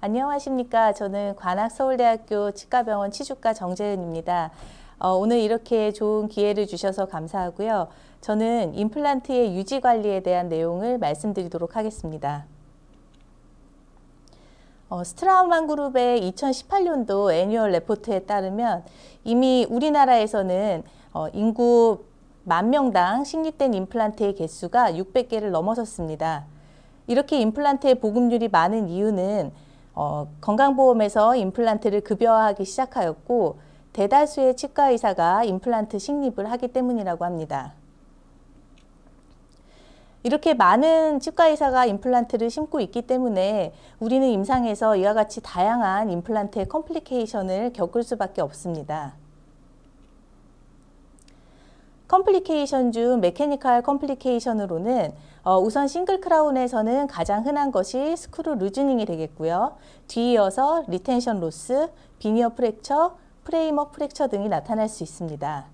안녕하십니까. 저는 관악서울대학교 치과병원 치주과 정재은입니다. 어, 오늘 이렇게 좋은 기회를 주셔서 감사하고요. 저는 임플란트의 유지 관리에 대한 내용을 말씀드리도록 하겠습니다. 어, 스트라우만 그룹의 2018년도 애니얼 레포트에 따르면 이미 우리나라에서는 어, 인구 만 명당 신립된 임플란트의 개수가 600개를 넘어섰습니다. 이렇게 임플란트의 보급률이 많은 이유는 어, 건강보험에서 임플란트를 급여화하기 시작하였고 대다수의 치과 의사가 임플란트 식립을 하기 때문이라고 합니다. 이렇게 많은 치과 의사가 임플란트를 심고 있기 때문에 우리는 임상에서 이와 같이 다양한 임플란트의 컴플리케이션을 겪을 수밖에 없습니다. 컴플리케이션 중 메케니컬 컴플리케이션으로는 어, 우선 싱글 크라운에서는 가장 흔한 것이 스크루 루즈닝이 되겠고요. 뒤이어서 리텐션 로스, 비니어 프랙처, 프레이머 프랙처 등이 나타날 수 있습니다.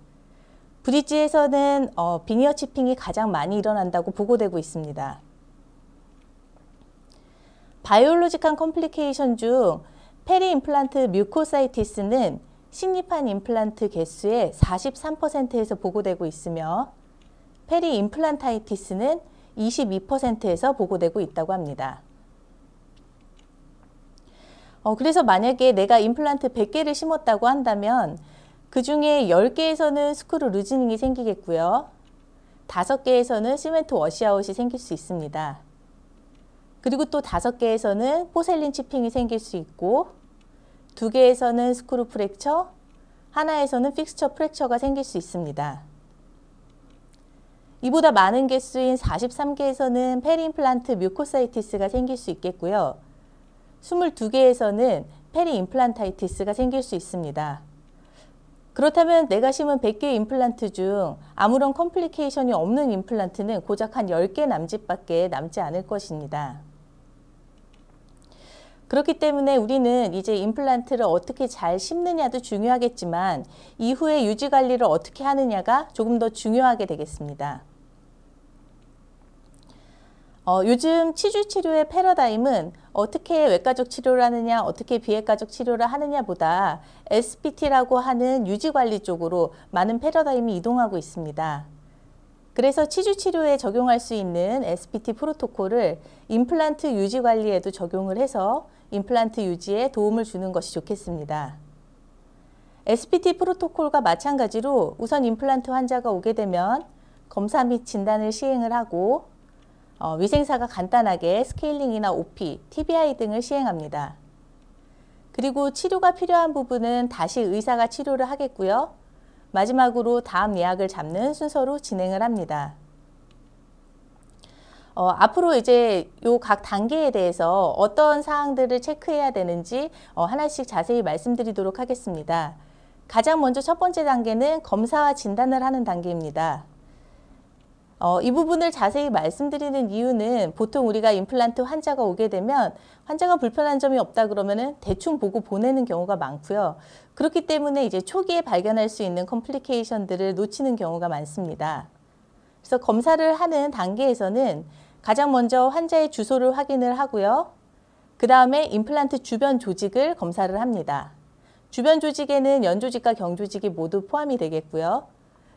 브릿지에서는 어, 비니어 치핑이 가장 많이 일어난다고 보고되고 있습니다. 바이올로직한 컴플리케이션 중 페리 임플란트 뮤코사이티스는 식립한 임플란트 개수의 43%에서 보고되고 있으며 페리 임플란타이티스는 22%에서 보고되고 있다고 합니다. 어, 그래서 만약에 내가 임플란트 100개를 심었다고 한다면 그 중에 10개에서는 스크루 루즈닝이 생기겠고요. 5개에서는 시멘트 워시아웃이 생길 수 있습니다. 그리고 또 5개에서는 포셀린 치핑이 생길 수 있고 두 개에서는 스크루 프랙처, 하나에서는 픽스처 프랙처가 생길 수 있습니다. 이보다 많은 개수인 43개에서는 페리임플란트 뮤코사이티스가 생길 수 있겠고요. 22개에서는 페리임플란타이티스가 생길 수 있습니다. 그렇다면 내가 심은 100개의 임플란트 중 아무런 컴플리케이션이 없는 임플란트는 고작 한 10개 남짓밖에 남지 않을 것입니다. 그렇기 때문에 우리는 이제 임플란트를 어떻게 잘 심느냐도 중요하겠지만 이후에 유지 관리를 어떻게 하느냐가 조금 더 중요하게 되겠습니다. 어, 요즘 치주 치료의 패러다임은 어떻게 외과적 치료를 하느냐, 어떻게 비외과적 치료를 하느냐보다 SPT라고 하는 유지 관리 쪽으로 많은 패러다임이 이동하고 있습니다. 그래서 치주 치료에 적용할 수 있는 SPT 프로토콜을 임플란트 유지 관리에도 적용을 해서 임플란트 유지에 도움을 주는 것이 좋겠습니다. SPT 프로토콜과 마찬가지로 우선 임플란트 환자가 오게 되면 검사 및 진단을 시행을 하고 어, 위생사가 간단하게 스케일링이나 OP, TBI 등을 시행합니다. 그리고 치료가 필요한 부분은 다시 의사가 치료를 하겠고요. 마지막으로 다음 예약을 잡는 순서로 진행을 합니다. 어, 앞으로 이제 요 각 단계에 대해서 어떤 사항들을 체크해야 되는지 어, 하나씩 자세히 말씀드리도록 하겠습니다. 가장 먼저 첫 번째 단계는 검사와 진단을 하는 단계입니다. 어, 이 부분을 자세히 말씀드리는 이유는 보통 우리가 임플란트 환자가 오게 되면 환자가 불편한 점이 없다 그러면은 대충 보고 보내는 경우가 많고요. 그렇기 때문에 이제 초기에 발견할 수 있는 컴플리케이션들을 놓치는 경우가 많습니다. 그래서 검사를 하는 단계에서는 가장 먼저 환자의 주소를 확인을 하고요. 그 다음에 임플란트 주변 조직을 검사를 합니다. 주변 조직에는 연조직과 경조직이 모두 포함이 되겠고요.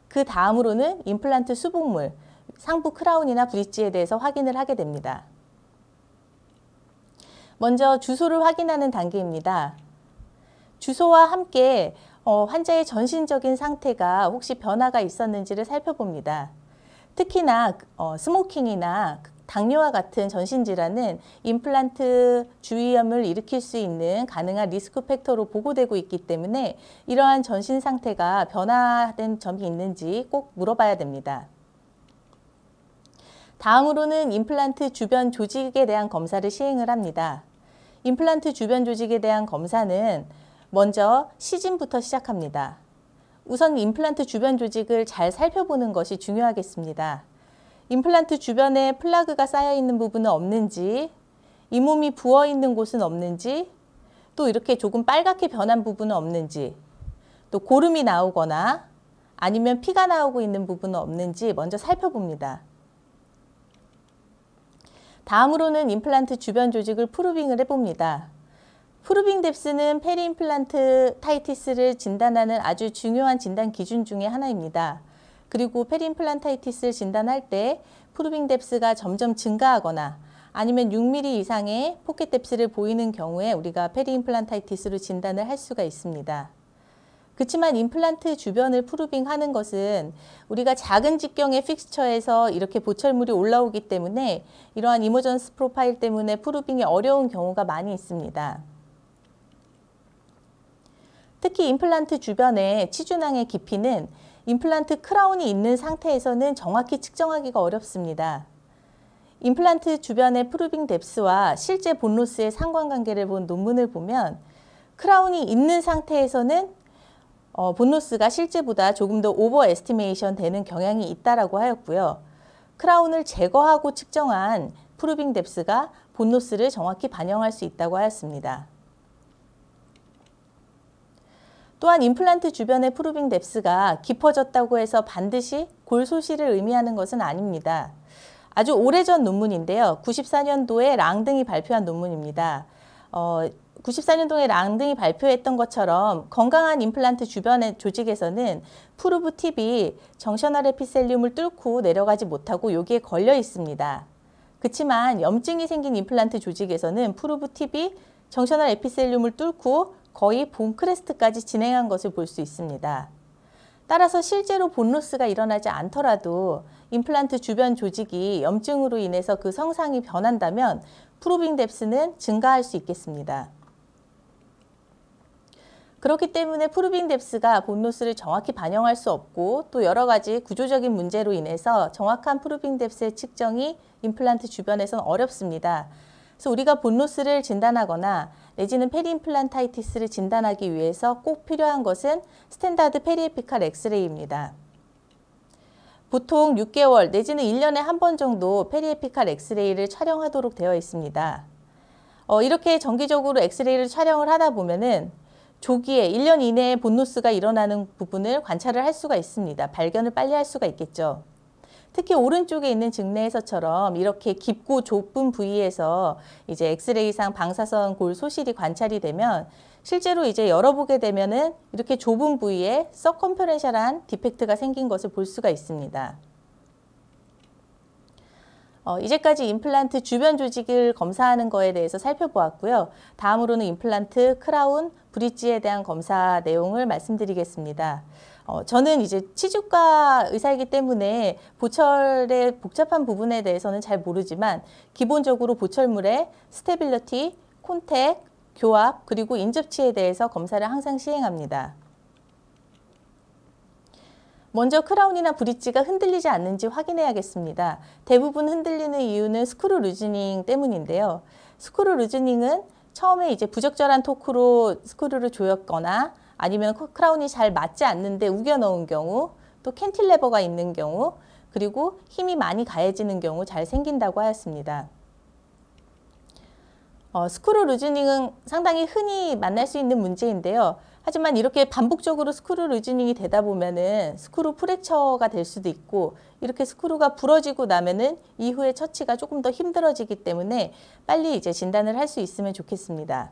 그 다음으로는 임플란트 수복물, 상부 크라운이나 브릿지에 대해서 확인을 하게 됩니다. 먼저 주소를 확인하는 단계입니다. 주소와 함께 어, 환자의 전신적인 상태가 혹시 변화가 있었는지를 살펴봅니다. 특히나 어, 스모킹이나 당뇨와 같은 전신질환은 임플란트 주의염을 일으킬 수 있는 가능한 리스크 팩터로 보고되고 있기 때문에 이러한 전신 상태가 변화된 점이 있는지 꼭 물어봐야 됩니다. 다음으로는 임플란트 주변 조직에 대한 검사를 시행을 합니다. 임플란트 주변 조직에 대한 검사는 먼저 시진부터 시작합니다. 우선 임플란트 주변 조직을 잘 살펴보는 것이 중요하겠습니다. 임플란트 주변에 플라그가 쌓여있는 부분은 없는지, 이 몸이 부어있는 곳은 없는지, 또 이렇게 조금 빨갛게 변한 부분은 없는지, 또 고름이 나오거나 아니면 피가 나오고 있는 부분은 없는지 먼저 살펴봅니다. 다음으로는 임플란트 주변 조직을 프루빙을 해봅니다. 프루빙 뎁스는 페리임플란트 타이티스를 진단하는 아주 중요한 진단 기준 중의 하나입니다. 그리고 페리임플란타이티스를 진단할 때 프루빙 뎁스가 점점 증가하거나 아니면 6mm 이상의 포켓 뎁스를 보이는 경우에 우리가 페리임플란타이티스로 진단을 할 수가 있습니다. 그렇지만 임플란트 주변을 프루빙 하는 것은 우리가 작은 직경의 픽스처에서 이렇게 보철물이 올라오기 때문에 이러한 이모전스 프로파일 때문에 프루빙이 어려운 경우가 많이 있습니다. 특히 임플란트 주변의 치주낭의 깊이는 임플란트 크라운이 있는 상태에서는 정확히 측정하기가 어렵습니다. 임플란트 주변의 프루빙 뎁스와 실제 본로스의 상관관계를 본 논문을 보면 크라운이 있는 상태에서는 어, 본노스가 실제보다 조금 더 오버 에스티메이션 되는 경향이 있다라고 하였고요. 크라운을 제거하고 측정한 프루빙 뎁스가 본노스를 정확히 반영할 수 있다고 하였습니다. 또한 임플란트 주변의 프루빙 뎁스가 깊어졌다고 해서 반드시 골소실을 의미하는 것은 아닙니다. 아주 오래전 논문인데요. 94년도에 랑등이 발표한 논문입니다. 어, 9 4년동에 랑등이 발표했던 것처럼 건강한 임플란트 주변의 조직에서는 프루브 팁이 정션 아래 피셀륨을 뚫고 내려가지 못하고 여기에 걸려 있습니다. 그렇지만 염증이 생긴 임플란트 조직에서는 프루브 팁이 정션알 에피셀륨을 뚫고 거의 본 크레스트까지 진행한 것을 볼 수 있습니다. 따라서 실제로 본로스가 일어나지 않더라도 임플란트 주변 조직이 염증으로 인해서 그 성상이 변한다면 프로빙 뎁스는 증가할 수 있겠습니다. 그렇기 때문에 프루빙 뎁스가 본노스를 정확히 반영할 수 없고 또 여러 가지 구조적인 문제로 인해서 정확한 프루빙 뎁스의 측정이 임플란트 주변에선 어렵습니다. 그래서 우리가 본노스를 진단하거나 내지는 페리임플란타이티스를 진단하기 위해서 꼭 필요한 것은 스탠다드 페리에피칼 엑스레이입니다. 보통 6개월 내지는 1년에 한 번 정도 페리에피칼 엑스레이를 촬영하도록 되어 있습니다. 어, 이렇게 정기적으로 엑스레이를 촬영을 하다 보면은 조기에 1년 이내에 본노스가 일어나는 부분을 관찰을 할 수가 있습니다. 발견을 빨리 할 수가 있겠죠. 특히 오른쪽에 있는 증내에서처럼 이렇게 깊고 좁은 부위에서 이제 엑스레이상 방사선 골 소실이 관찰이 되면 실제로 이제 열어보게 되면은 이렇게 좁은 부위에 서컴퍼렌셜한 디펙트가 생긴 것을 볼 수가 있습니다. 어, 이제까지 임플란트 주변 조직을 검사하는 거에 대해서 살펴보았고요. 다음으로는 임플란트 크라운 브릿지에 대한 검사 내용을 말씀드리겠습니다. 어, 저는 이제 치주과 의사이기 때문에 보철의 복잡한 부분에 대해서는 잘 모르지만 기본적으로 보철물의 스테빌리티, 콘택, 교합, 그리고 인접치에 대해서 검사를 항상 시행합니다. 먼저 크라운이나 브릿지가 흔들리지 않는지 확인해야겠습니다. 대부분 흔들리는 이유는 스크루 루즈닝 때문인데요. 스크루 루즈닝은 처음에 이제 부적절한 토크로 스크류를 조였거나 아니면 크라운이 잘 맞지 않는데 우겨 넣은 경우 또 캔틸레버가 있는 경우 그리고 힘이 많이 가해지는 경우 잘 생긴다고 하였습니다. 어, 스크류 루즈닝은 상당히 흔히 만날 수 있는 문제인데요. 하지만 이렇게 반복적으로 스크루 루즈닝이 되다 보면은 스크루 프랙처가 될 수도 있고 이렇게 스크루가 부러지고 나면은 이후에 처치가 조금 더 힘들어지기 때문에 빨리 이제 진단을 할 수 있으면 좋겠습니다.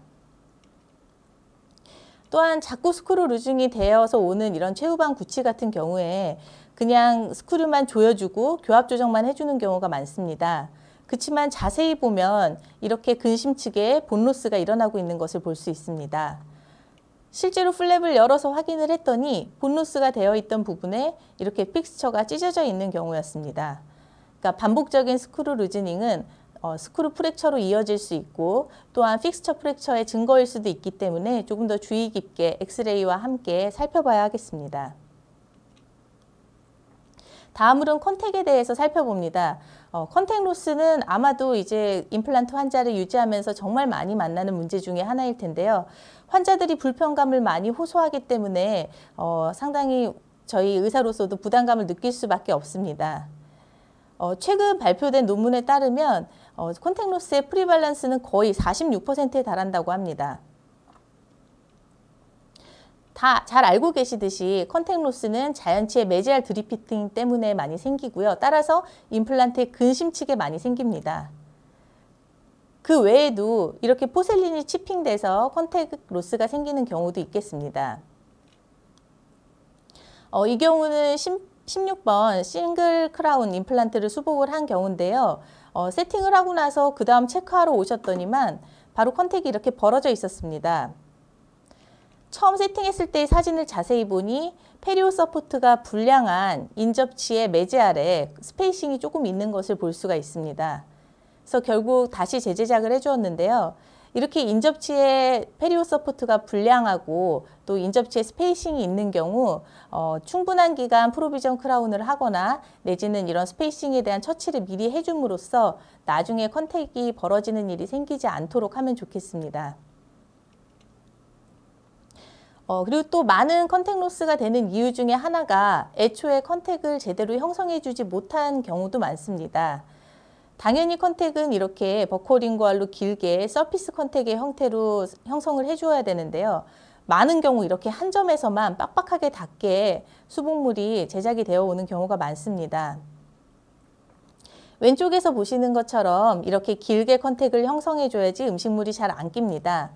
또한 자꾸 스크루 루징이 되어서 오는 이런 최후방 구치 같은 경우에 그냥 스크류만 조여주고 교합 조정만 해주는 경우가 많습니다. 그렇지만 자세히 보면 이렇게 근심 측에 본로스가 일어나고 있는 것을 볼 수 있습니다. 실제로 플랩을 열어서 확인을 했더니 본루스가 되어 있던 부분에 이렇게 픽스처가 찢어져 있는 경우였습니다. 그러니까 반복적인 스크루 루즈닝은 어, 스크루 프랙처로 이어질 수 있고 또한 픽스처 프랙처의 증거일 수도 있기 때문에 조금 더 주의 깊게 엑스레이와 함께 살펴봐야 하겠습니다. 다음으로는 컨택에 대해서 살펴봅니다. 어, 컨택 로스는 아마도 이제 임플란트 환자를 유지하면서 정말 많이 만나는 문제 중에 하나일 텐데요. 환자들이 불편감을 많이 호소하기 때문에 어, 상당히 저희 의사로서도 부담감을 느낄 수밖에 없습니다. 어, 최근 발표된 논문에 따르면 어, 콘택로스의 프리발란스는 거의 46%에 달한다고 합니다. 다 잘 알고 계시듯이 컨택로스는 자연치의 메지알 드리피팅 때문에 많이 생기고요. 따라서 임플란트의 근심측에 많이 생깁니다. 그 외에도 이렇게 포셀린이 치핑돼서 컨택 로스가 생기는 경우도 있겠습니다. 어, 이 경우는 10, 번 싱글 크라운 임플란트를 수복을 한 경우인데요. 어, 세팅을 하고 나서 그 다음 체크하러 오셨더니만 바로 컨택이 이렇게 벌어져 있었습니다. 처음 세팅했을 때의 사진을 자세히 보니 페리오 서포트가 불량한 인접치의 매제 아래 스페이싱이 조금 있는 것을 볼 수가 있습니다. 그래서 결국 다시 재제작을 해주었는데요. 이렇게 인접치의 페리오 서포트가 불량하고 또 인접치에 스페이싱이 있는 경우 어, 충분한 기간 프로비전 크라운을 하거나 내지는 이런 스페이싱에 대한 처치를 미리 해줌으로써 나중에 컨택이 벌어지는 일이 생기지 않도록 하면 좋겠습니다. 어, 그리고 또 많은 컨택 로스가 되는 이유 중에 하나가 애초에 컨택을 제대로 형성해 주지 못한 경우도 많습니다. 당연히 컨택은 이렇게 버코링고알로 길게 서피스 컨택의 형태로 형성을 해줘야 되는데요. 많은 경우 이렇게 한 점에서만 빡빡하게 닿게 수분물이 제작이 되어 오는 경우가 많습니다. 왼쪽에서 보시는 것처럼 이렇게 길게 컨택을 형성해줘야지 음식물이 잘 안 낍니다.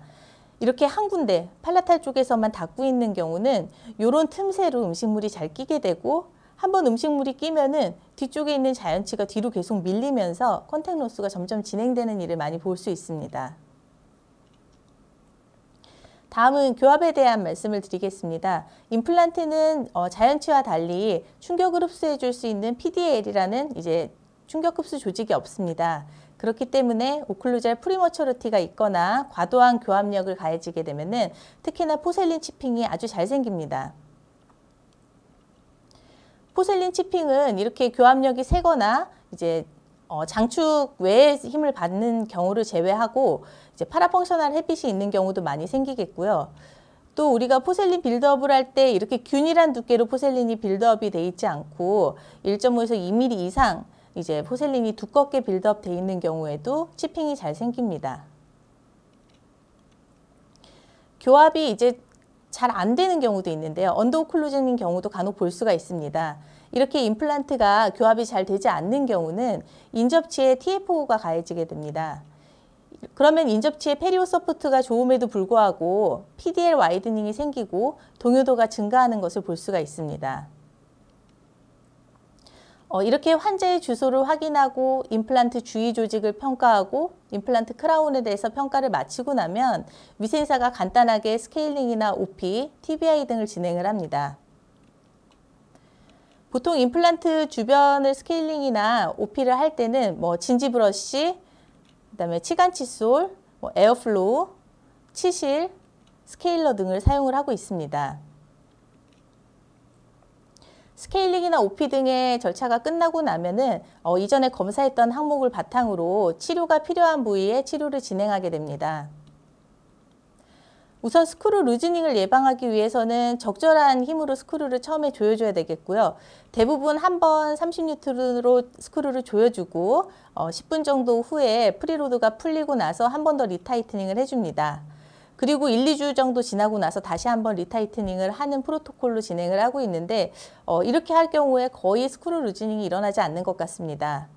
이렇게 한 군데 팔라탈 쪽에서만 닦고 있는 경우는 이런 틈새로 음식물이 잘 끼게 되고 한번 음식물이 끼면은 뒤쪽에 있는 자연치가 뒤로 계속 밀리면서 컨택 로스가 점점 진행되는 일을 많이 볼 수 있습니다. 다음은 교합에 대한 말씀을 드리겠습니다. 임플란트는 어, 자연치와 달리 충격을 흡수해 줄 수 있는 PDL이라는 이제 충격 흡수 조직이 없습니다. 그렇기 때문에 오클루젤 프리머처리티가 있거나 과도한 교합력을 가해지게 되면 특히나 포셀린 치핑이 아주 잘 생깁니다. 포셀린 치핑은 이렇게 교합력이 세거나 이제 어, 장축 외에 힘을 받는 경우를 제외하고 이제 파라펑셔널 햇빛이 있는 경우도 많이 생기겠고요. 또 우리가 포셀린 빌드업을 할 때 이렇게 균일한 두께로 포셀린이 빌드업이 돼 있지 않고 1.5에서 2mm 이상 이제 포셀린이 두껍게 빌드업 돼 있는 경우에도 치핑이 잘 생깁니다. 교합이 이제 잘안 되는 경우도 있는데요. 언더오클로징인 경우도 간혹 볼 수가 있습니다. 이렇게 임플란트가 교합이 잘 되지 않는 경우는 인접치에 TF5가 가해지게 됩니다. 그러면 인접치에 페리오 서포트가 좋음에도 불구하고 PDL 와이드닝이 생기고 동요도가 증가하는 것을 볼 수가 있습니다. 어, 이렇게 환자의 주소를 확인하고 임플란트 주위 조직을 평가하고 임플란트 크라운에 대해서 평가를 마치고 나면 위생사가 간단하게 스케일링이나 OP, TBI 등을 진행을 합니다. 보통 임플란트 주변을 스케일링이나 OP를 할 때는 뭐 진지 브러쉬, 그다음에 치간 칫솔, 뭐 에어플로우, 치실, 스케일러 등을 사용을 하고 있습니다. 스케일링이나 오피 등의 절차가 끝나고 나면은 어, 이전에 검사했던 항목을 바탕으로 치료가 필요한 부위에 치료를 진행하게 됩니다. 우선 스크류 루즈닝을 예방하기 위해서는 적절한 힘으로 스크류를 처음에 조여줘야 되겠고요. 대부분 한 번3 0뉴으로 스크류를 조여주고 어, 10분 정도 후에 프리로드가 풀리고 나서 한 번 더 리타이트닝을 해줍니다. 그리고 1, 2주 정도 지나고 나서 다시 한번 리타이트닝을 하는 프로토콜로 진행을 하고 있는데 어, 이렇게 할 경우에 거의 스크류 루즈닝이 일어나지 않는 것 같습니다.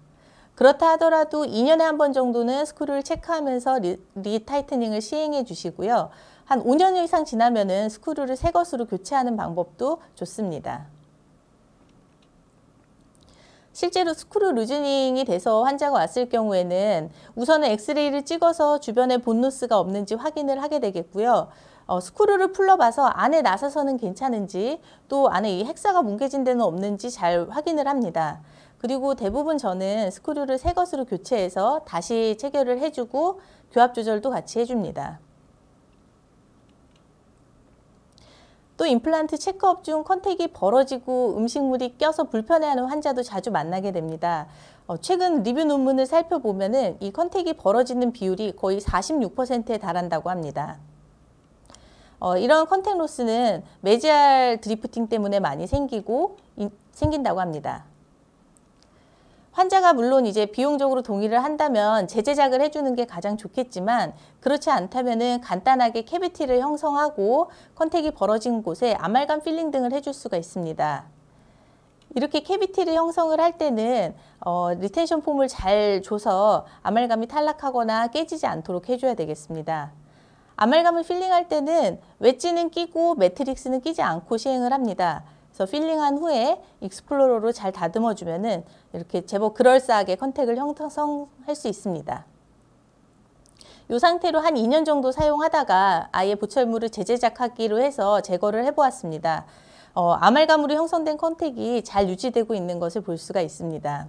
그렇다 하더라도 2년에 한 번 정도는 스크류를 체크하면서 리, 리타이트닝을 시행해 주시고요. 한 5년 이상 지나면은 스크류를 새 것으로 교체하는 방법도 좋습니다. 실제로 스크류 루즈닝이 돼서 환자가 왔을 경우에는 우선은 엑스레이를 찍어서 주변에 본노스가 없는지 확인을 하게 되겠고요. 어, 스크루를 풀러봐서 안에 나사선은 괜찮은지 또 안에 이 핵사가 뭉개진 데는 없는지 잘 확인을 합니다. 그리고 대부분 저는 스크류를 새 것으로 교체해서 다시 체결을 해주고 교합 조절도 같이 해줍니다. 또 임플란트 체크업 중 컨택이 벌어지고 음식물이 껴서 불편해하는 환자도 자주 만나게 됩니다. 어, 최근 리뷰 논문을 살펴보면 이 컨택이 벌어지는 비율이 거의 46%에 달한다고 합니다. 어, 이런 컨택 로스는 메지알 드리프팅 때문에 많이 생기고 이, 생긴다고 합니다. 환자가 물론 이제 비용적으로 동의를 한다면 재제작을 해주는 게 가장 좋겠지만 그렇지 않다면은 간단하게 캐비티를 형성하고 컨택이 벌어진 곳에 아말감 필링 등을 해줄 수가 있습니다. 이렇게 캐비티를 형성을 할 때는 어, 리텐션 폼을 잘 줘서 아말감이 탈락하거나 깨지지 않도록 해줘야 되겠습니다. 아말감을 필링할 때는 웨지는 끼고 매트릭스는 끼지 않고 시행을 합니다. 그래서 필링한 후에 익스플로러로 잘 다듬어 주면은 이렇게 제법 그럴싸하게 컨택을 형성할 수 있습니다. 이 상태로 한 2년 정도 사용하다가 아예 보철물을 재제작하기로 해서 제거를 해보았습니다. 어, 아말감으로 형성된 컨택이 잘 유지되고 있는 것을 볼 수가 있습니다.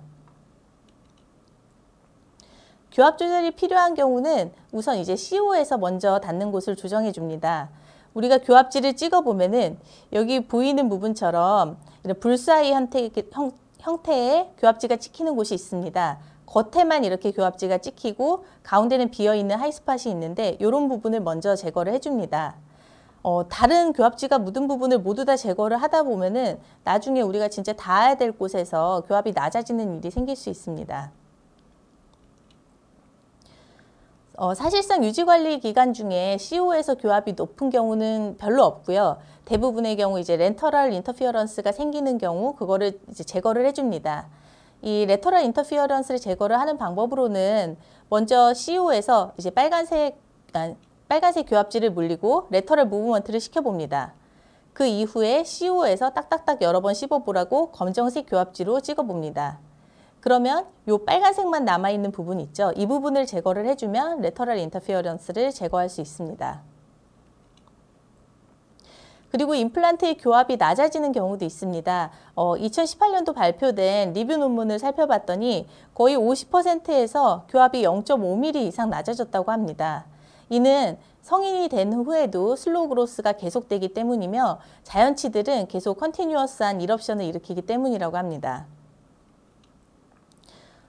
교합 조절이 필요한 경우는 우선 이제 CO에서 먼저 닿는 곳을 조정해 줍니다. 우리가 교합지를 찍어보면은 여기 보이는 부분처럼 이런 불사의 형태, 형, 형태의 교합지가 찍히는 곳이 있습니다. 겉에만 이렇게 교합지가 찍히고 가운데는 비어있는 하이스팟이 있는데 이런 부분을 먼저 제거를 해줍니다. 어, 다른 교합지가 묻은 부분을 모두 다 제거를 하다 보면은 나중에 우리가 진짜 닿아야 될 곳에서 교합이 낮아지는 일이 생길 수 있습니다. 어, 사실상 유지관리 기간 중에 CO에서 e 교합이 높은 경우는 별로 없고요. 대부분의 경우 이제 렌터럴 인터피어런스가 생기는 경우 그거를 이제 제거를 해줍니다. 이 레터럴 인터피어런스를 제거를 하는 방법으로는 먼저 CO에서 e 이제 빨간색 아, 빨간색 교합질을 물리고 레터럴 무브먼트를 시켜봅니다. 그 이후에 CO에서 e 딱딱딱 여러 번 씹어보라고 검정색 교합지로 찍어봅니다. 그러면 이 빨간색만 남아있는 부분 있죠. 이 부분을 제거를 해주면 레터럴 인터페어런스를 제거할 수 있습니다. 그리고 임플란트의 교합이 낮아지는 경우도 있습니다. 어, 2018년도 발표된 리뷰 논문을 살펴봤더니 거의 50%에서 교합이 0.5mm 이상 낮아졌다고 합니다. 이는 성인이 된 후에도 슬로우 그로스가 계속되기 때문이며 자연치들은 계속 컨티뉴어스한 이럽션을 일으키기 때문이라고 합니다.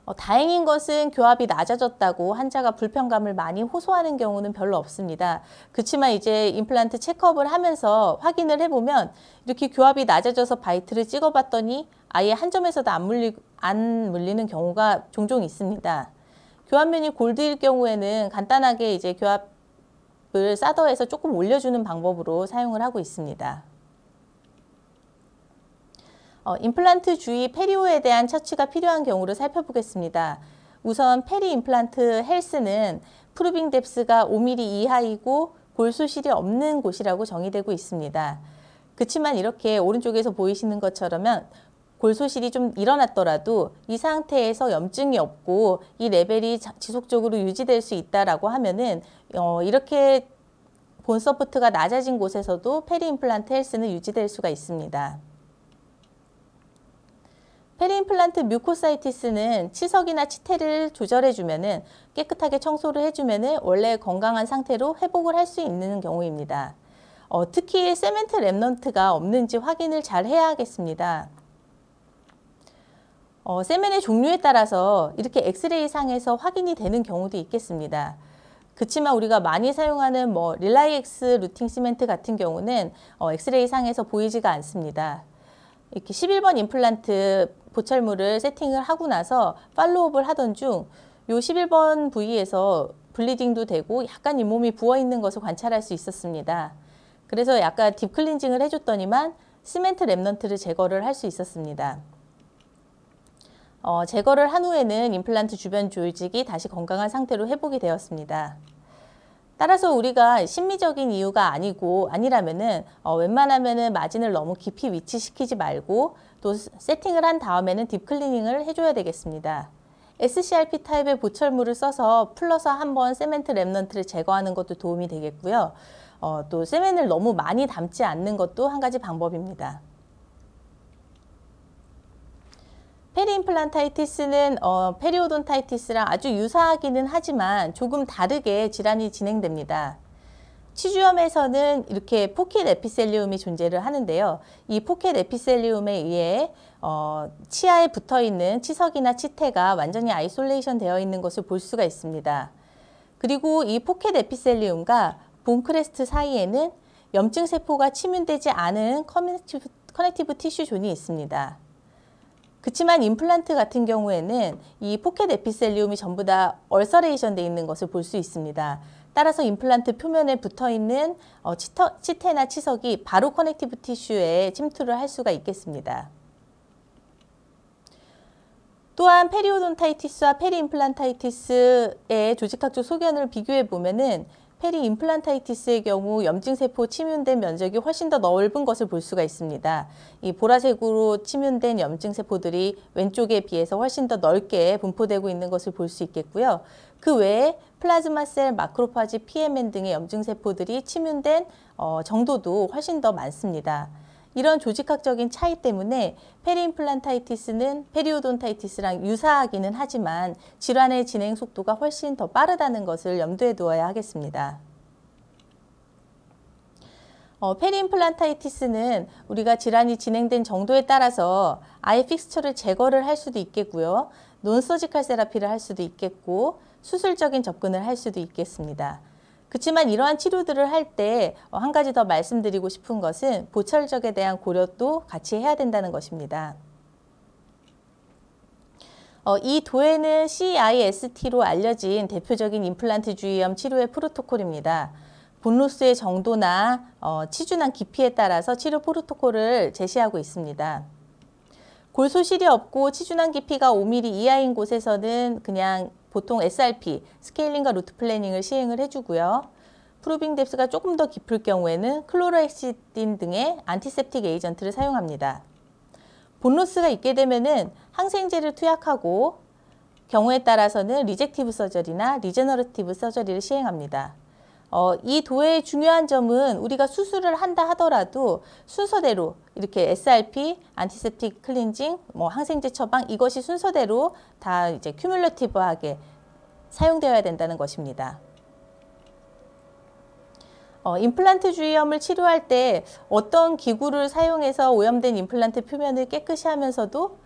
어, 다행인 것은 교합이 낮아졌다고 환자가 불편감을 많이 호소하는 경우는 별로 없습니다. 그렇지만 이제 임플란트 체크업을 하면서 확인을 해보면 이렇게 교합이 낮아져서 바이트를 찍어봤더니 아예 한 점에서도 안, 물리, 안 물리는 경우가 종종 있습니다. 교합면이 골드일 경우에는 간단하게 이제 교합을 싸더해서 조금 올려주는 방법으로 사용을 하고 있습니다. 어, 임플란트 주위 페리오에 대한 처치가 필요한 경우를 살펴보겠습니다. 우선 페리 임플란트 헬스는 프루빙 뎁스가 5mm 이하이고 골수실이 없는 곳이라고 정의되고 있습니다. 그렇지만 이렇게 오른쪽에서 보이시는 것처럼 골소실이 좀 일어났더라도 이 상태에서 염증이 없고 이 레벨이 지속적으로 유지될 수 있다라고 하면은 어, 이렇게 본 서포트가 낮아진 곳에서도 페리 임플란트 헬스는 유지될 수가 있습니다. 헤리임플란트 뮤코사이티스는 치석이나 치태를 조절해주면 은 깨끗하게 청소를 해주면 은 원래 건강한 상태로 회복을 할 수 있는 경우입니다. 어, 특히 세멘트 랩런트가 없는지 확인을 잘 해야겠습니다. 어, 세멘의 종류에 따라서 이렇게 엑스레이 상에서 확인이 되는 경우도 있겠습니다. 그렇지만 우리가 많이 사용하는 뭐 릴라이엑스 루팅 시멘트 같은 경우는 어, 엑스레이 상에서 보이지가 않습니다. 이렇게 11번 임플란트 보철물을 세팅을 하고 나서 팔로업을 하던 중요 11번 부위에서 블리딩도 되고 약간 잇몸이 부어있는 것을 관찰할 수 있었습니다. 그래서 약간 딥클렌징을 해줬더니만 시멘트 랩넌트를 제거를 할 수 있었습니다. 어, 제거를 한 후에는 임플란트 주변 조직이 다시 건강한 상태로 회복이 되었습니다. 따라서 우리가 심미적인 이유가 아니고 아니라면은 어, 웬만하면은 마진을 너무 깊이 위치시키지 말고 또 세팅을 한 다음에는 딥클리닝을 해줘야 되겠습니다. SCRP 타입의 보철물을 써서 풀러서 한번 세멘트 랩넌트를 제거하는 것도 도움이 되겠고요. 어, 또 세멘을 너무 많이 담지 않는 것도 한 가지 방법입니다. 페리임플란타이티스는 어, 페리오돈타이티스랑 아주 유사하기는 하지만 조금 다르게 질환이 진행됩니다. 치주염에서는 이렇게 포켓 에피셀리움이 존재를 하는데요. 이 포켓 에피셀리움에 의해 어, 치아에 붙어 있는 치석이나 치태가 완전히 아이솔레이션 되어 있는 것을 볼 수가 있습니다. 그리고 이 포켓 에피셀리움과 본크레스트 사이에는 염증 세포가 침윤되지 않은 커넥티브, 커넥티브 티슈 존이 있습니다. 그치만 임플란트 같은 경우에는 이 포켓 에피셀리움이 전부 다 얼서레이션 되어 있는 것을 볼 수 있습니다. 따라서 임플란트 표면에 붙어 있는 어, 치터, 치태나 치석이 바로 커넥티브 티슈에 침투를 할 수가 있겠습니다. 또한 페리오돈타이티스와 페리임플란타이티스의 조직학적 소견을 비교해 보면은 페리 임플란타이티스의 경우 염증세포 침윤된 면적이 훨씬 더 넓은 것을 볼 수가 있습니다. 이 보라색으로 침윤된 염증세포들이 왼쪽에 비해서 훨씬 더 넓게 분포되고 있는 것을 볼 수 있겠고요. 그 외에 플라즈마셀, 마크로파지, PMN 등의 염증세포들이 침윤된 어, 정도도 훨씬 더 많습니다. 이런 조직학적인 차이 때문에 페리임플란타이티스는 페리오돈타이티스랑 유사하기는 하지만 질환의 진행 속도가 훨씬 더 빠르다는 것을 염두에 두어야 하겠습니다. 어, 페리임플란타이티스는 우리가 질환이 진행된 정도에 따라서 아예 픽스처를 제거를 할 수도 있겠고요. 논서지칼 세라피를 할 수도 있겠고 수술적인 접근을 할 수도 있겠습니다. 그렇지만 이러한 치료들을 할 때한 어, 가지 더 말씀드리고 싶은 것은 보철적에 대한 고려도 같이 해야 된다는 것입니다. 어, 이 도에는 CIST로 알려진 대표적인 임플란트 주의염 치료의 프로토콜입니다. 본루스의 정도나 어, 치주난 깊이에 따라서 치료 프로토콜을 제시하고 있습니다. 골소실이 없고 치주난 깊이가 5mm 이하인 곳에서는 그냥 보통 SRP, 스케일링과 루트 플래닝을 시행을 해주고요. 프로빙 뎁스가 조금 더 깊을 경우에는 클로로엑시딘 등의 안티셉틱 에이전트를 사용합니다. 본로스가 있게 되면 항생제를 투약하고 경우에 따라서는 리젝티브 서절이나 리제너러티브 서절이를 시행합니다. 어, 이 도의 중요한 점은 우리가 수술을 한다 하더라도 순서대로 이렇게 SRP, 안티셉틱 클렌징, 뭐 항생제 처방 이것이 순서대로 다 이제 큐뮬러티브하게 사용되어야 된다는 것입니다. 어, 임플란트 주의염을 치료할 때 어떤 기구를 사용해서 오염된 임플란트 표면을 깨끗이 하면서도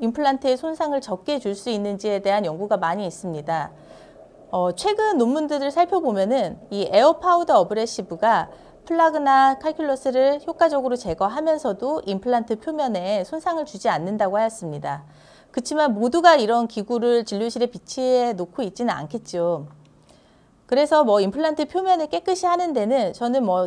임플란트의 손상을 적게 줄 수 있는지에 대한 연구가 많이 있습니다. 어, 최근 논문들을 살펴보면은 이 에어 파우더 어브레시브가 플라그나 칼큘러스를 효과적으로 제거하면서도 임플란트 표면에 손상을 주지 않는다고 하였습니다. 그렇지만 모두가 이런 기구를 진료실에 비치해 놓고 있지는 않겠죠. 그래서 뭐 임플란트 표면을 깨끗이 하는 데는 저는 뭐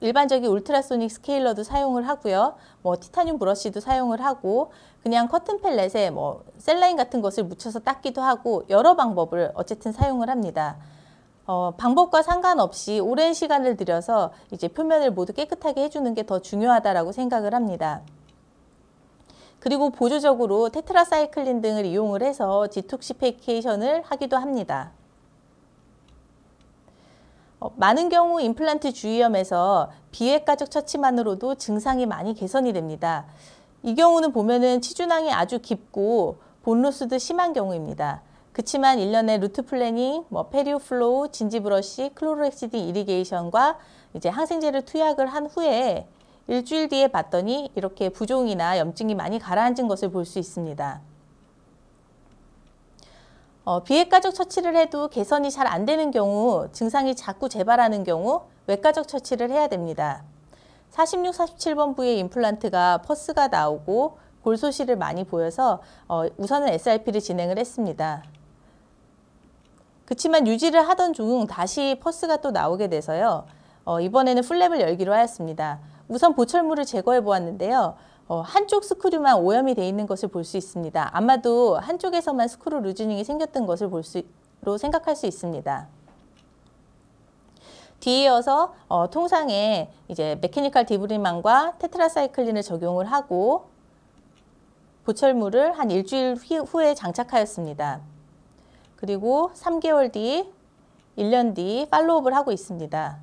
일반적인 울트라소닉 스케일러도 사용을 하고요. 뭐 티타늄 브러쉬도 사용을 하고 그냥 커튼 펠렛에 뭐 셀라인 같은 것을 묻혀서 닦기도 하고 여러 방법을 어쨌든 사용을 합니다. 어, 방법과 상관없이 오랜 시간을 들여서 이제 표면을 모두 깨끗하게 해주는 게 더 중요하다라고 생각을 합니다. 그리고 보조적으로 테트라사이클린 등을 이용을 해서 디톡시피케이션을 하기도 합니다. 어, 많은 경우 임플란트 주위염에서 비외과적 처치만으로도 증상이 많이 개선이 됩니다. 이 경우는 보면은 치준항이 아주 깊고 본루스도 심한 경우입니다. 그치만 일련의 루트 플래닝, 뭐 페리오 플로우, 진지 브러쉬, 클로렉시드 이리게이션과 이제 항생제를 투약을 한 후에 일주일 뒤에 봤더니 이렇게 부종이나 염증이 많이 가라앉은 것을 볼 수 있습니다. 어, 비외과적 처치를 해도 개선이 잘 안 되는 경우, 증상이 자꾸 재발하는 경우 외과적 처치를 해야 됩니다. 46, 47번 부위의 임플란트가 퍼스가 나오고 골소실을 많이 보여서 어, 우선은 SRP를 진행을 했습니다. 그치만 유지를 하던 중 다시 퍼스가 또 나오게 돼서요. 어, 이번에는 플랩을 열기로 하였습니다. 우선 보철물을 제거해 보았는데요. 어, 한쪽 스크류만 오염이 돼 있는 것을 볼 수 있습니다. 아마도 한쪽에서만 스크류 루즈닝이 생겼던 것을 볼수로 생각할 수 있습니다. 뒤이어서 어, 통상에 이제 메케니컬 디브리만과 테트라사이클린을 적용을 하고 보철물을 한 일주일 후에 장착하였습니다. 그리고 3개월 뒤, 1년 뒤 팔로업을 하고 있습니다.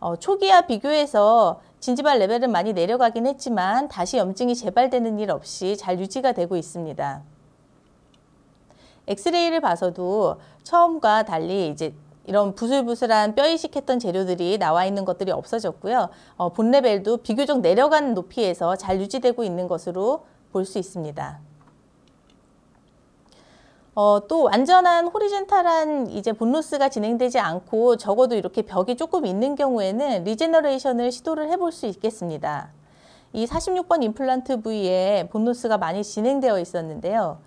어, 초기와 비교해서 진지발 레벨은 많이 내려가긴 했지만 다시 염증이 재발되는 일 없이 잘 유지가 되고 있습니다. 엑스레이를 봐서도 처음과 달리 이제 이런 부슬부슬한 뼈이식했던 재료들이 나와 있는 것들이 없어졌고요. 어, 본 레벨도 비교적 내려간 높이에서 잘 유지되고 있는 것으로 볼 수 있습니다. 어, 또 완전한 호리젠탈한 이제 본로스가 진행되지 않고 적어도 이렇게 벽이 조금 있는 경우에는 리제너레이션을 시도를 해볼 수 있겠습니다. 이 46번 임플란트 부위에 본노스가 많이 진행되어 있었는데요.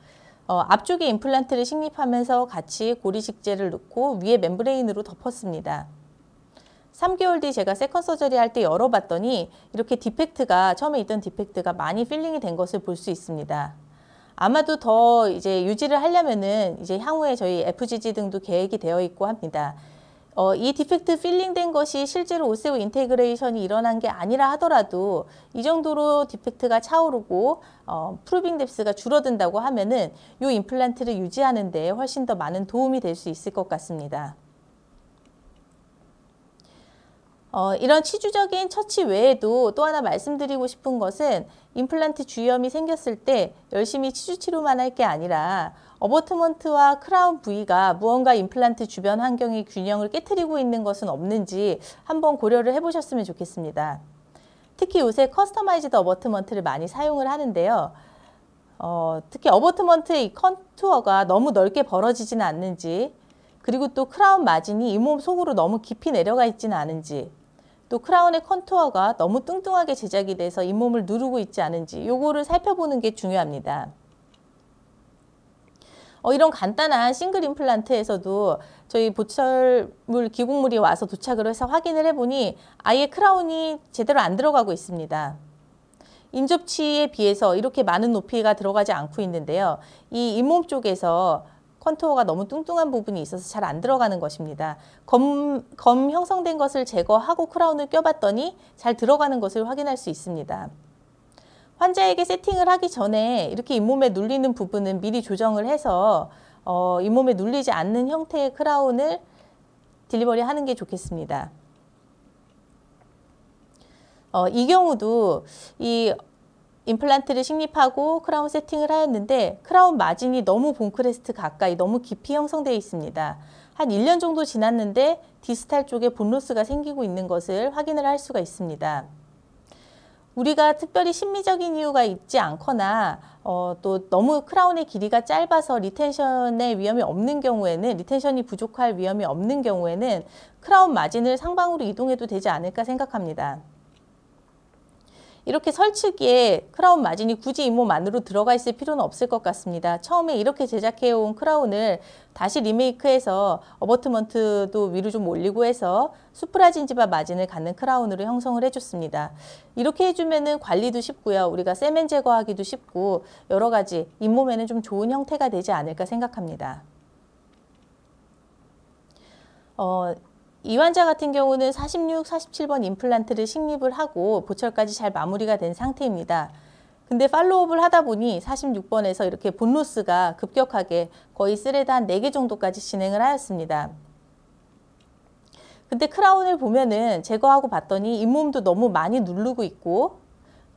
어, 앞쪽에 임플란트를 식립하면서 같이 고리식재를 넣고 위에 멤브레인으로 덮었습니다. 3개월 뒤 제가 세컨 서저리 할 때 열어봤더니 이렇게 디펙트가 처음에 있던 디펙트가 많이 필링이 된 것을 볼 수 있습니다. 아마도 더 이제 유지를 하려면은 이제 향후에 저희 FGG 등도 계획이 되어 있고 합니다. 어, 이 디펙트 필링된 것이 실제로 오세오 인테그레이션이 일어난 게 아니라 하더라도 이 정도로 디펙트가 차오르고 어, 프루빙 뎁스가 줄어든다고 하면은 이 임플란트를 유지하는 데 훨씬 더 많은 도움이 될 수 있을 것 같습니다. 어, 이런 치주적인 처치 외에도 또 하나 말씀드리고 싶은 것은 임플란트 주염이 생겼을 때 열심히 치주 치료만 할 게 아니라 어버트먼트와 크라운 부위가 무언가 임플란트 주변 환경의 균형을 깨뜨리고 있는 것은 없는지 한번 고려를 해보셨으면 좋겠습니다. 특히 요새 커스터마이즈드 어버트먼트를 많이 사용을 하는데요. 어, 특히 어버트먼트의 컨투어가 너무 넓게 벌어지지는 않는지 그리고 또 크라운 마진이 잇몸 속으로 너무 깊이 내려가 있지는 않은지 또 크라운의 컨투어가 너무 뚱뚱하게 제작이 돼서 잇몸을 누르고 있지 않은지 요거를 살펴보는 게 중요합니다. 어, 이런 간단한 싱글 임플란트에서도 저희 보철물 기국물이 와서 도착을 해서 확인을 해보니 아예 크라운이 제대로 안 들어가고 있습니다. 인접치에 비해서 이렇게 많은 높이가 들어가지 않고 있는데요. 이 잇몸 쪽에서 컨투어가 너무 뚱뚱한 부분이 있어서 잘 안 들어가는 것입니다. 검, 검 형성된 것을 제거하고 크라운을 껴봤더니 잘 들어가는 것을 확인할 수 있습니다. 환자에게 세팅을 하기 전에 이렇게 잇몸에 눌리는 부분은 미리 조정을 해서 어, 잇몸에 눌리지 않는 형태의 크라운을 딜리버리 하는 게 좋겠습니다. 어, 이 경우도 이 임플란트를 식립하고 크라운 세팅을 하였는데 크라운 마진이 너무 본크레스트 가까이 너무 깊이 형성되어 있습니다. 한 1년 정도 지났는데 디스탈 쪽에 본로스가 생기고 있는 것을 확인을 할 수가 있습니다. 우리가 특별히 심리적인 이유가 있지 않거나 어, 또 너무 크라운의 길이가 짧아서 리텐션의 위험이 없는 경우에는 리텐션이 부족할 위험이 없는 경우에는 크라운 마진을 상방으로 이동해도 되지 않을까 생각합니다. 이렇게 설치기에 크라운 마진이 굳이 잇몸만으로 들어가 있을 필요는 없을 것 같습니다. 처음에 이렇게 제작해온 크라운을 다시 리메이크해서 어버트먼트도 위로 좀 올리고 해서 수프라진지바 마진을 갖는 크라운으로 형성을 해줬습니다. 이렇게 해주면 관리도 쉽고요. 우리가 세멘 제거하기도 쉽고 여러 가지 잇몸에는 좀 좋은 형태가 되지 않을까 생각합니다. 어, 이 환자 같은 경우는 46, 47번 임플란트를 식립을 하고 보철까지 잘 마무리가 된 상태입니다. 근데 팔로업을 하다 보니 46번에서 이렇게 본로스가 급격하게 거의 쓰레드 한 4개 정도까지 진행을 하였습니다. 근데 크라운을 보면은 제거하고 봤더니 잇몸도 너무 많이 누르고 있고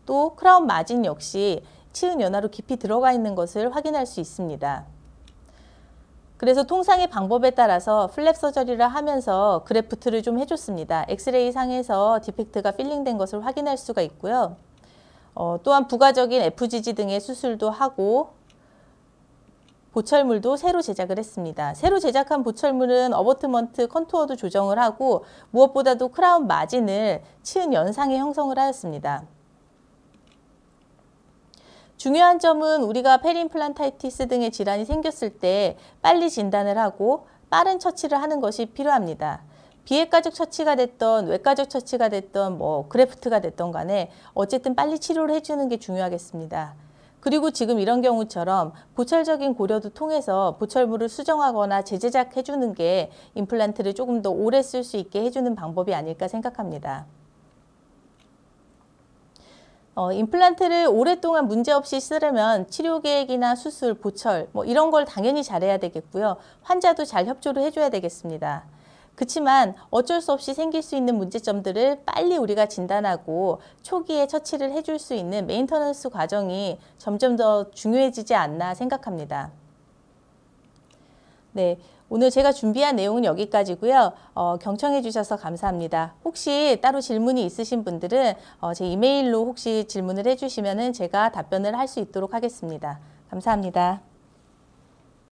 또 크라운 마진 역시 치은 연화로 깊이 들어가 있는 것을 확인할 수 있습니다. 그래서 통상의 방법에 따라서 플랩 서저리를 하면서 그래프트를 좀 해줬습니다. 엑스레이 상에서 디펙트가 필링된 것을 확인할 수가 있고요. 어, 또한 부가적인 FGG 등의 수술도 하고 보철물도 새로 제작을 했습니다. 새로 제작한 보철물은 어버트먼트 컨투어도 조정을 하고 무엇보다도 크라운 마진을 치은 연상에 형성을 하였습니다. 중요한 점은 우리가 페린플란타이티스 등의 질환이 생겼을 때 빨리 진단을 하고 빠른 처치를 하는 것이 필요합니다. 비핵가적 처치가 됐던 외과적 처치가 됐던 뭐 그래프트가 됐던 간에 어쨌든 빨리 치료를 해주는 게 중요하겠습니다. 그리고 지금 이런 경우처럼 보철적인 고려도 통해서 보철물을 수정하거나 재제작해주는 게 임플란트를 조금 더 오래 쓸 수 있게 해주는 방법이 아닐까 생각합니다. 어, 임플란트를 오랫동안 문제없이 쓰려면 치료 계획이나 수술, 보철 뭐 이런 걸 당연히 잘해야 되겠고요. 환자도 잘 협조를 해줘야 되겠습니다. 그렇지만 어쩔 수 없이 생길 수 있는 문제점들을 빨리 우리가 진단하고 초기에 처치를 해줄 수 있는 메인터넌스 과정이 점점 더 중요해지지 않나 생각합니다. 네, 오늘 제가 준비한 내용은 여기까지고요. 어, 경청해 주셔서 감사합니다. 혹시 따로 질문이 있으신 분들은 어, 제 이메일로 혹시 질문을 해주시면 제가 답변을 할 수 있도록 하겠습니다. 감사합니다.